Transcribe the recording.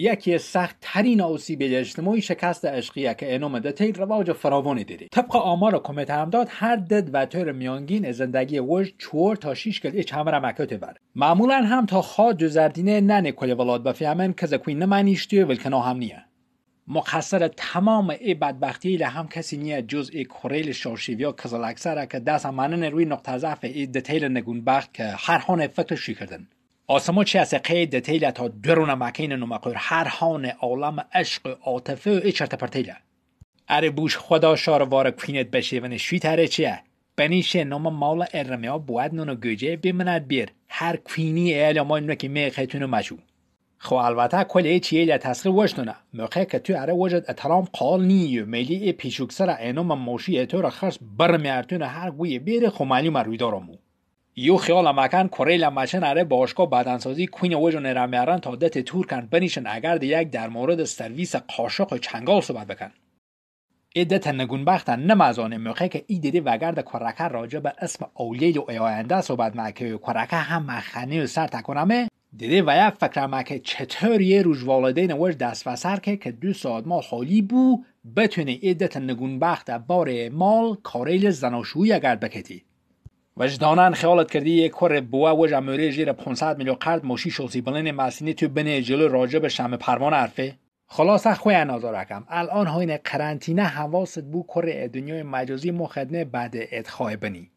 یکی سخت ترین آسیب اجتماعی شکست عشقی که اینو ده تیل رواج فراوانی دیده طبق آمار هم داد، هر دد و تیر میانگین زندگی وش چور تا 6 کل ایچ همه مکت بر معمولا هم تا خواد زردینه ننه کلی ولاد بفهمن که زکوین نمانیشتی ولکنا هم نیه مقصر تمام ای بدبختی هم کسی نیه جز ای کریل شاشیویا کزل که دست منن روی نقطه ضعف ای دتیل نگون بخت که هر حان فکر شی آسما چی از قید تیلا تا درون مکین نمقور هر هان عالم عشق عاطفه و ای پر اره بوش خدا شار وار کوینت بشیون شوی تره چیه بنیشه نام مال ارمیا بود نونو گوجه بیمند بیر هر کوینی ایل ما اینو که می خیتونو مجو خو البته کل ای ایل تسخیر وش نونه موقع که تو اره وجد اترام قال نیو میلی ای پیشوکسر اینو موشی اتو را خرس برمیارتونه هر گوی بیر خو معلوم رویدارمو یو خیال مکن کوریل مچن اره باشگاه بدنسازی کوین وژ نرمیارن تا دت کن بنیشن اگر ده یک در مورد سرویس قاشق و چنگال صحبت بکن دت نگون بختن نمازانه از که ای دیده وگرد کرکه راجع به اسم اولیل و آینده صحبت مکه و کرکه هم مخنی و سر تکنمه دیده و یک فکر مکه چطور یه روش والدین وش دست و سر که که دو ساعت ما خالی بو بتونه دت نگون بخت بار مال کاریل زناشویی اگر بکتی وجدانان خیالت کردی یک کار بوا و جمعوری جیر 500 میلیون قرد موشی شوسی بلین مسینی تو بنه جلو راجب شم پروان عرفه؟ خلاصه خوی نازارکم الان هاین قرانتینه حواست بو کار دنیای مجازی مخدنه بعد ادخای بنی